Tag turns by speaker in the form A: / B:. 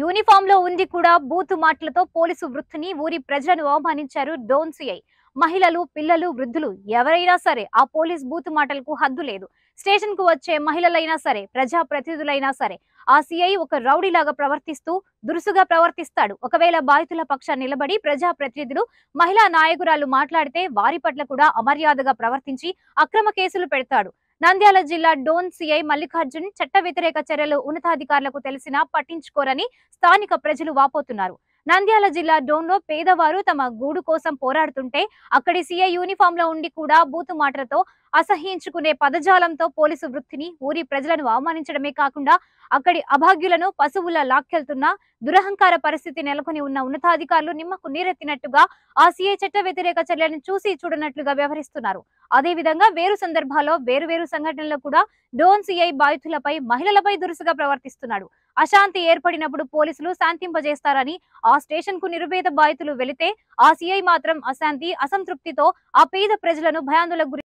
A: uniform లో ఉండి కూడా బూతు మాటలతో పోలీసు వృత్తిని ఊరి ప్రజలను అవమానించారు డోన్ సిఐ మహిళలు పిల్లలు వృద్ధులు ఎవరైనా సరే ఆ పోలీస్ బూత్ మాటలకు హద్దు లేదు స్టేషన్ కు వచ్చే మహిళలైనా సరే ప్రజా ప్రతినిధులైనా సరే ఆ సిఐ ఒక రౌడీలాగా ప్రవర్తిస్తూ దురుసుగా ప్రవర్తిస్తాడు ఒకవేళ బాధితుల పక్షాన్ని నిలబడి ప్రజా ప్రతినిధులు మహిళా నాయకురాలు మాట్లాడితే వారి పట్ల కూడా అమర్యాదగా ప్రవర్తించి అక్రమ కేసులు పెడతాడు నంద్యాల జిల్లా డోన్ సిఐ మల్లికార్జున్ చట్ట వ్యతిరేక చర్యలు ఉన్నతాధికారులకు తెలిసినా పట్టించుకోరని స్థానిక ప్రజలు వాపోతున్నారు నంద్యాల జిల్లా డోన్ లో పేదవారు తమ గూడు కోసం పోరాడుతుంటే అక్కడి సీఐ యూనిఫామ్ లో ఉండి కూడా బూతు మాటలతో అసహ్యించుకునే పదజాలంతో పోలీసు వృత్తిని ఊరి ప్రజలను అవమానించడమే కాకుండా అక్కడి అభాగ్యులను పశువుల లాక్కెళ్తున్న దురహంకార పరిస్థితి నెలకొని ఉన్న ఉన్నతాధికారులు నిమ్మకు నీరెత్తినట్టుగా ఆ సీఏ చట్ట వ్యతిరేక చర్యలను చూసి చూడనట్లుగా వ్యవహరిస్తున్నారు అదేవిధంగా వేరు సందర్భాల్లో వేరువేరు సంఘటనలు కూడా డోన్ సిఐ బాధితులపై మహిళలపై దురుసుగా ప్రవర్తిస్తున్నాడు అశాంతి ఏర్పడినప్పుడు పోలీసులు శాంతింపజేస్తారని ఆ స్టేషన్ కు నిరుపేద బాధితులు వెళితే ఆ సిఐ మాత్రం అశాంతి అసంతృప్తితో ఆ పేద ప్రజలను భయాందోళన